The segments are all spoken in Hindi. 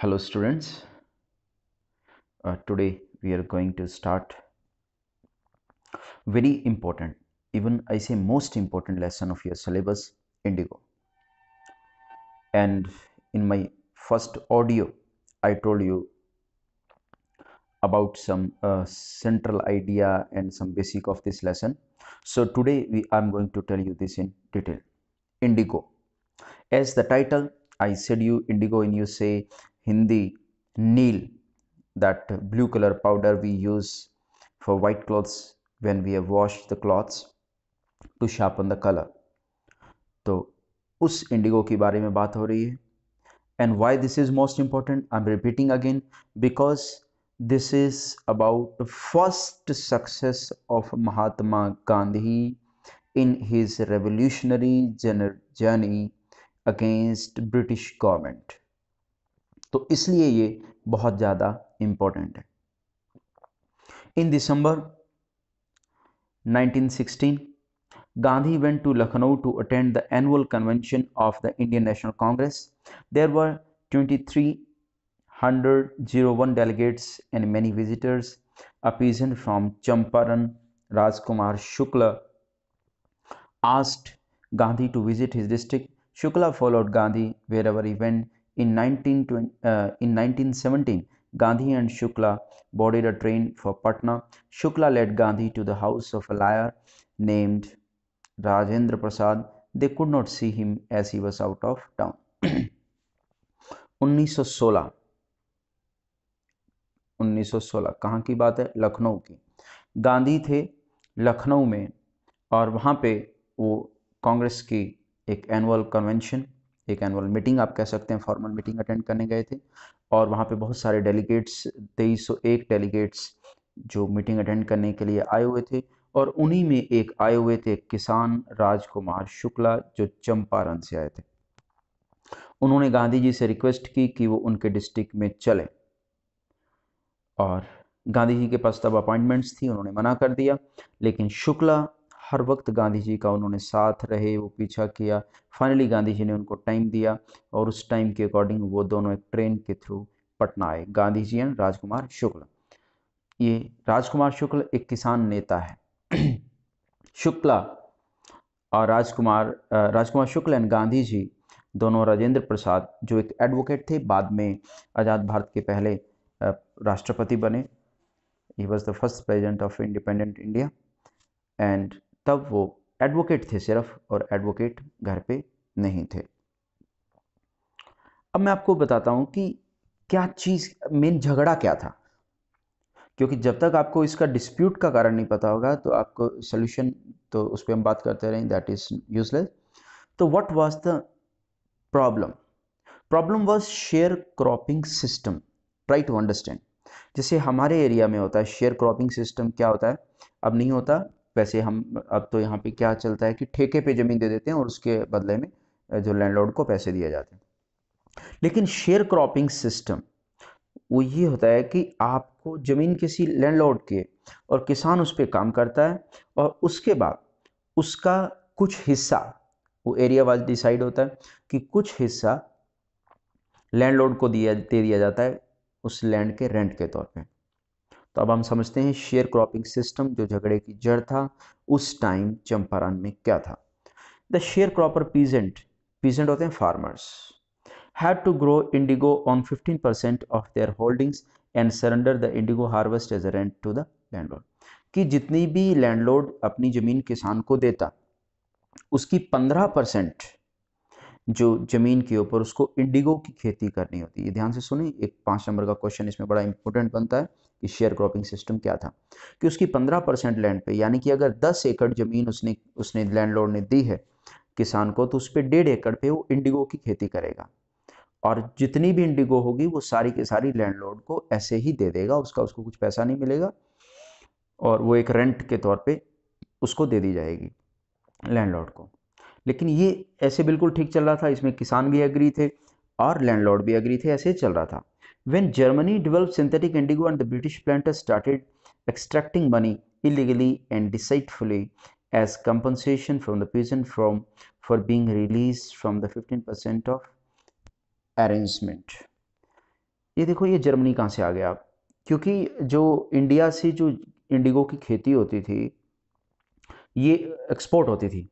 hello students uh, today we are going to start very important even i say most important lesson of your syllabus indigo and in my first audio i told you about some uh, central idea and some basic of this lesson so today we i'm going to tell you this in detail indigo as the title i said you indigo and you say Hindi neel that blue color powder we use for white clothes when we have washed the cloths to sharpen the color. to us indigo के bare mein baat ho rahi hai and why this is most important i'm repeating again because this is about the first success of mahatma gandhi in his revolutionary journey against British government. तो इसलिए ये बहुत ज़्यादा इम्पोर्टेंट है in December 1916, Gandhi went to Lucknow to attend the annual convention of the Indian National Congress there were 2301 delegates and many visitors a peasant from Champaran Rajkumar Shukla asked Gandhi to visit his district Shukla followed Gandhi wherever event In, 1920, uh, in 1917, Gandhi and Shukla boarded a train for Patna. Shukla led Gandhi to the house of a liar named Rajendra Prasad. They could not see him as he was out of town. 1916 1916 कहाँ की बात है लखनऊ की गांधी थे लखनऊ में और वहाँ पे वो कांग्रेस की एक एनुअल कन्वेंशन एक एनुअल मीटिंग आप कह सकते हैं फॉर्मल मीटिंग अटेंड करने गए थे और वहाँ पे बहुत सारे डेलीगेट्स तेईस डेलीगेट्स जो मीटिंग अटेंड करने के लिए आए हुए थे और उन्हीं में एक आए हुए थे किसान राजकुमार शुक्ला जो चंपारण से आए थे उन्होंने गांधी जी से रिक्वेस्ट की कि वो उनके डिस्ट्रिक्ट में चले और गांधी जी के पास तब अपॉइंटमेंट्स थी उन्होंने मना कर दिया लेकिन शुक्ला हर वक्त गांधी जी का उन्होंने साथ रहे वो पीछा किया फाइनली गांधी जी ने उनको टाइम दिया और उस टाइम के अकॉर्डिंग वो दोनों एक ट्रेन के थ्रू पटना आए गांधी जी एंड राजकुमार शुक्ल ये राजकुमार शुक्ल एक किसान नेता है शुक्ला और राजकुमार राजकुमार शुक्ल एंड गांधी जी दोनों राजेंद्र प्रसाद जो एक एडवोकेट थे बाद में आज़ाद भारत के पहले राष्ट्रपति बने he was the first president of independent India and तब वो एडवोकेट थे सिर्फ और एडवोकेट घर पे नहीं थे अब मैं आपको बताता हूं कि क्या चीज़ मेन झगड़ा क्या था क्योंकि जब तक आपको इसका डिस्प्यूट का कारण नहीं पता होगा तो आपको सोल्यूशन तो उस पर हम बात करते रहें दैट इज़ यूजलेस तो what was the problem problem was share cropping system try to understand जैसे हमारे एरिया में होता है शेयर क्रॉपिंग सिस्टम क्या होता है अब नहीं होता वैसे हम अब तो यहाँ पे क्या चलता है कि ठेके पे ज़मीन दे देते हैं और उसके बदले में जो लैंडलॉर्ड को पैसे दिए जाते हैं लेकिन शेयर क्रॉपिंग सिस्टम वो ये होता है कि आपको ज़मीन किसी लैंडलॉर्ड के और किसान उस पर काम करता है और उसके बाद उसका कुछ हिस्सा वो एरिया वाइज डिसाइड होता है कि कुछ हिस्सा लैंडलॉर्ड को दिया दे दिया जाता है उस लैंड के रेंट के तौर पे तो अब हम समझते हैं शेयर क्रॉपिंग सिस्टम जो झगड़े की जड़ था उस टाइम चंपारण में क्या था the share cropper peasant peasant होते हैं farmers had to grow indigo on fifteen percent of their holdings and surrender the indigo harvest as rent to the landlord कि जितनी भी लैंडलॉर्ड अपनी ज़मीन किसान को देता उसकी पंद्रह परसेंट जो ज़मीन के ऊपर उसको इंडिगो की खेती करनी होती है ध्यान से सुनिए एक पाँच नंबर का क्वेश्चन इसमें बड़ा इंपॉर्टेंट बनता है कि शेयर क्रॉपिंग सिस्टम क्या था कि उसकी पंद्रह परसेंट लैंड पे यानी कि अगर दस एकड़ ज़मीन उसने उसने लैंडलॉर्ड ने दी है किसान को तो उस पर डेढ़ एकड़ पे वो इंडिगो की खेती करेगा और जितनी भी इंडिगो होगी वो सारी की सारी लैंडलॉर्ड को ऐसे ही दे देगा उसका उसको कुछ पैसा नहीं मिलेगा और वो एक रेंट के तौर पर उसको दे दी जाएगी लैंडलॉर्ड को लेकिन ये ऐसे बिल्कुल ठीक चल रहा था इसमें किसान भी एग्री थे और लैंडलॉर्ड भी एग्री थे ऐसे चल रहा था when Germany develop synthetic indigo and the British planter started extracting money illegally and deceitfully as compensation from the peasant from for being release from the fifteen percent of arrangement ये देखो ये जर्मनी कहाँ से आ गया क्योंकि जो इंडिया से जो इंडिगो की खेती होती थी ये एक्सपोर्ट होती थी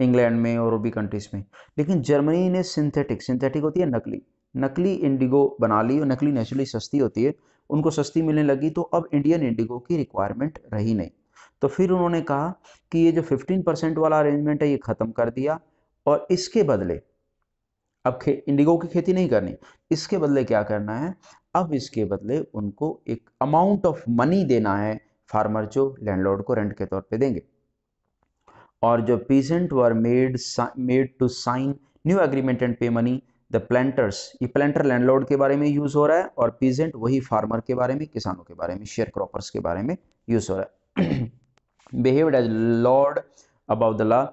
इंग्लैंड में और भी कंट्रीज़ में लेकिन जर्मनी ने सिंथेटिक सिंथेटिक होती है नकली नकली इंडिगो बना ली और नकली नेचुरली सस्ती होती है उनको सस्ती मिलने लगी तो अब इंडियन इंडिगो की रिक्वायरमेंट रही नहीं तो फिर उन्होंने कहा कि ये जो 15 परसेंट वाला अरेंजमेंट है ये ख़त्म कर दिया और इसके बदले अब खे इंडिगो की खेती नहीं करनी इसके बदले क्या करना है अब इसके बदले उनको एक अमाउंट ऑफ मनी देना है फार्मर जो लैंडलॉर्ड को रेंट के तौर पे देंगे और जो peasant were made made to sign new agreement and pay money the planters ये प्लांटर लैंडलॉर्ड के बारे में यूज हो रहा है और पीजेंट वही फार्मर के बारे में किसानों के बारे में शेयर क्रॉपर्स के बारे में यूज हो रहा है behaved as lord above the law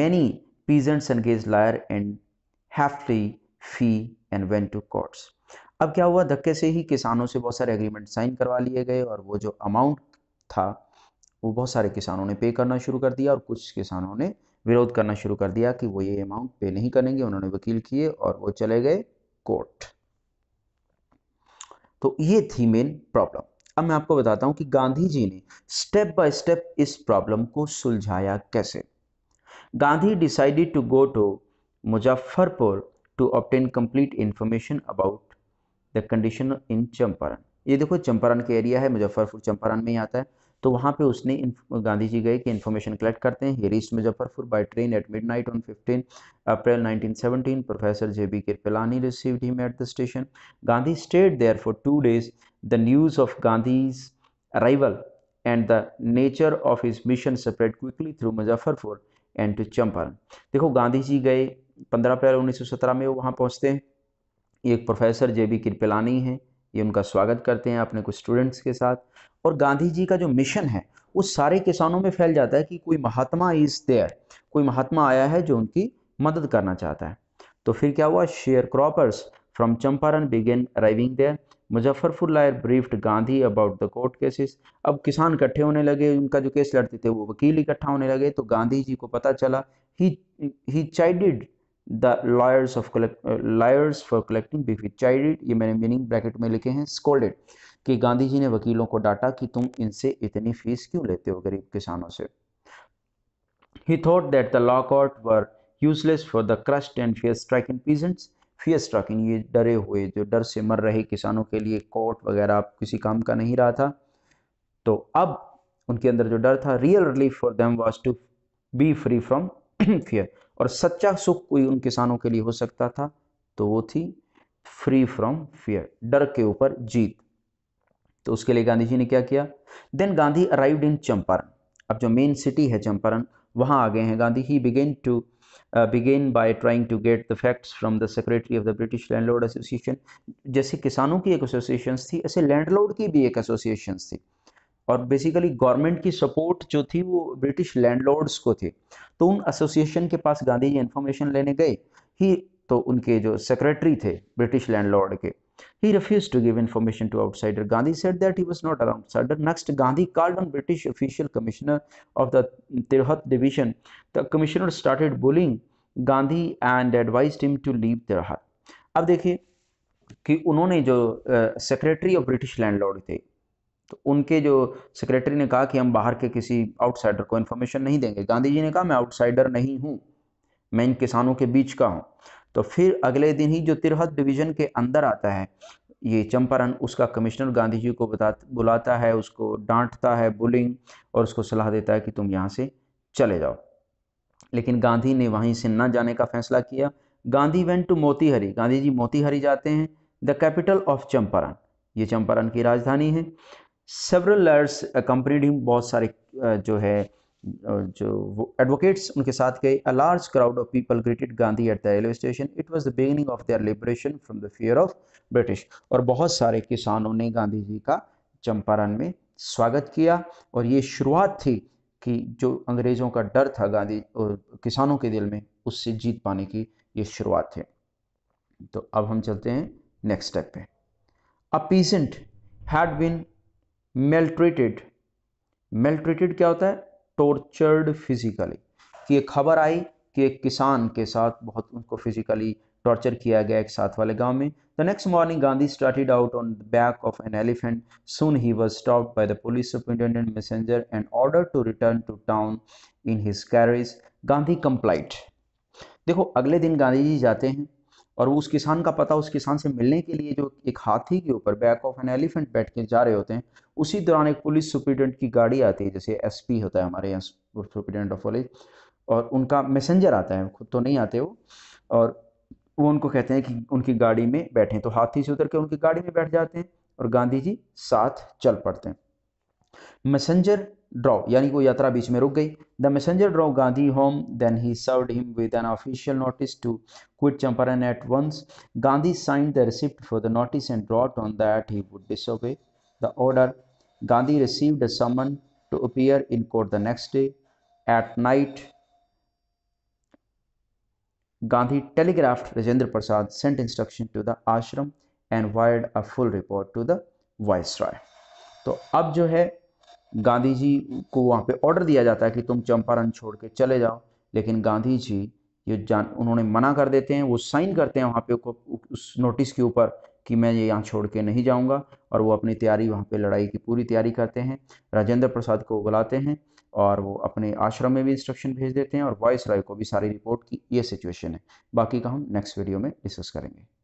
many peasants engaged lawyer and hefty fee and went to courts अब क्या हुआ धक्के से ही किसानों से बहुत सारे एग्रीमेंट साइन करवा लिए गए और वो जो अमाउंट था वो बहुत सारे किसानों ने पे करना शुरू कर दिया और कुछ किसानों ने विरोध करना शुरू कर दिया कि वो ये अमाउंट पे नहीं करेंगे उन्होंने वकील किए और वो चले गए कोर्ट तो ये थी मेन प्रॉब्लम अब मैं आपको बताता हूं कि गांधी जी ने स्टेप बाय स्टेप इस प्रॉब्लम को सुलझाया कैसे Gandhi decided to go to Muzaffarpur to obtain complete information about the condition in Champaran ये देखो चंपारण के एरिया है मुजफ्फरपुर चंपारण में ही आता है तो वहाँ पे उसने गांधी जी गए कि इन्फॉर्मेशन कलेक्ट करते हैं he reach Muzaffarpur by train at midnight on fifteen April 1917 professor J B Kripalani received him at the station Gandhi stayed there for two days the news of Gandhi's arrival and the nature of his mission spread quickly through Muzaffarpur and to Champaran देखो गांधी जी गए 15 अप्रैल 1917 में वो वहाँ पहुँचते हैं एक प्रोफेसर जे बी किरपिलानी हैं ये उनका स्वागत करते हैं अपने कुछ स्टूडेंट्स के साथ और गांधी जी का जो मिशन है वो सारे किसानों में फैल जाता है कि कोई महात्मा इज़ देयर कोई महात्मा आया है जो उनकी मदद करना चाहता है तो फिर क्या हुआ share croppers from Champaran began arriving there Muzaffarpur lawyer briefed Gandhi about the court cases अब किसान इकट्ठे होने लगे उनका जो केस लड़ते थे वो वकील इकट्ठा होने लगे तो गांधी जी को पता चला he he chided the lawyers of collect lawyers for collecting be child ये मैंने मीनिंग ब्रैकेट में लिखे हैं स्कोल्डेड कि गांधी जी ने वकीलों को डांटा कि तुम इनसे इतनी फीस क्यों लेते हो गरीब किसानों से he thought that the law court were useless for the crushed and fear stricken peasants fear stricken ये डरे हुए जो डर से मर रहे किसानों के लिए कोर्ट वगैरह आप किसी काम का नहीं रहा था तो अब उनके अंदर जो डर था real relief for them was to be free from fear और सच्चा सुख कोई उन किसानों के लिए हो सकता था तो वो थी फ्री फ्रॉम फियर डर के ऊपर जीत तो उसके लिए गांधी जी ने क्या किया then Gandhi arrived in Champaran अब जो मेन सिटी है चंपारण वहां आ गए हैं Gandhi he began to begin by trying to get the facts from the secretary of the British landlord association जैसे किसानों की एक एसोसिएशन थी ऐसे लैंडलॉर्ड की भी एक एसोसिएशन थी और बेसिकली गवर्नमेंट की सपोर्ट जो थी वो ब्रिटिश लैंडलॉर्ड्स को थी तो उन एसोसिएशन के पास गांधी जी इन्फॉर्मेशन लेने गए ही तो उनके जो सेक्रेटरी थे ब्रिटिश लैंडलॉर्ड के he refuse to give information to outsider Gandhi said that he was not outsider next Gandhi called on British official commissioner of the Tirhut division the commissioner started bullying Gandhi and advise him to leave Tirhut अब देखिए कि उन्होंने जो सेक्रेटरी ऑफ ब्रिटिश लैंडलॉर्ड थे तो उनके जो सेक्रेटरी ने कहा कि हम बाहर के किसी आउटसाइडर को इन्फॉर्मेशन नहीं देंगे गांधी जी ने कहा मैं आउटसाइडर नहीं हूँ मैं इन किसानों के बीच का हूँ तो फिर अगले दिन ही जो तिरहत डिवीजन के अंदर आता है ये चंपारण उसका कमिश्नर गांधी जी को बता बुलाता है उसको डांटता है बुलिंग और उसको सलाह देता है कि तुम यहाँ से चले जाओ लेकिन गांधी ने वहीं से न जाने का फैसला किया गांधी वेंट टू मोतीहरी गांधी जी मोतीहरी जाते हैं द कैपिटल ऑफ चंपारण ये चंपारण की राजधानी है सेवरल लर्स कंपनी हिम बहुत सारे जो है जो एडवोकेट्स उनके साथ गए a large crowd of people greeted Gandhi at the railway station it was the beginning of their liberation from the fear of British और बहुत सारे किसानों ने गांधी जी का चंपारण में स्वागत किया और ये शुरुआत थी कि जो अंग्रेज़ों का डर था गांधी और किसानों के दिल में उससे जीत पाने की ये शुरुआत है तो अब हम चलते हैं नेक्स्ट स्टेप पे a peasant had been maltreated maltreated क्या होता है टॉर्चर्ड फिजिकली कि ये खबर आई कि एक किसान के साथ बहुत उनको फिजिकली टॉर्चर किया गया एक साथ वाले गांव में the next morning Gandhi started out on the back of an elephant soon he was stop by the police superintendent messenger and order to return to town in his carriage Gandhi complied देखो अगले दिन गांधी जी जाते हैं और उस किसान का पता उस किसान से मिलने के लिए जो एक हाथी के ऊपर बैक ऑफ एन एलिफेंट बैठ के जा रहे होते हैं उसी दौरान एक पुलिस सुप्रिटेंडेंट की गाड़ी आती है जैसे एस होता है हमारे यहाँ सुप्रिटेंडेंट ऑफ कॉलेज और उनका मैसेंजर आता है खुद तो नहीं आते वो और वो उनको कहते हैं कि उनकी गाड़ी में बैठें तो हाथी से उतर के उनकी गाड़ी में बैठ जाते हैं और गांधी जी साथ चल पड़ते हैं मैसेंजर ड्रॉ यानी कोई यात्रा बीच में रुक गई the messenger drove Gandhi home then he served him with an official notice to quit Champaran at once Gandhi sign the receipt for the notice and wrote on that he would disobey the order Gandhi received a summon to appear in court the next day at night Gandhi Gandhi Rajendra Prasad sent instruction to the ashram and wired a full report to the viceroy तो अब जो है गांधी जी को वहाँ पे ऑर्डर दिया जाता है कि तुम चंपारण छोड़ के चले जाओ लेकिन गांधी जी ये जान उन्होंने मना कर देते हैं वो साइन करते हैं वहाँ पे उस नोटिस के ऊपर कि मैं ये यहाँ छोड़ के नहीं जाऊँगा और वो अपनी तैयारी वहाँ पे लड़ाई की पूरी तैयारी करते हैं राजेंद्र प्रसाद को बुलाते हैं और वो अपने आश्रम में भी इंस्ट्रक्शन भेज देते हैं और वॉइस राय को भी सारी रिपोर्ट की ये सिचुएशन है बाकी का हम नेक्स्ट वीडियो में डिस्कस करेंगे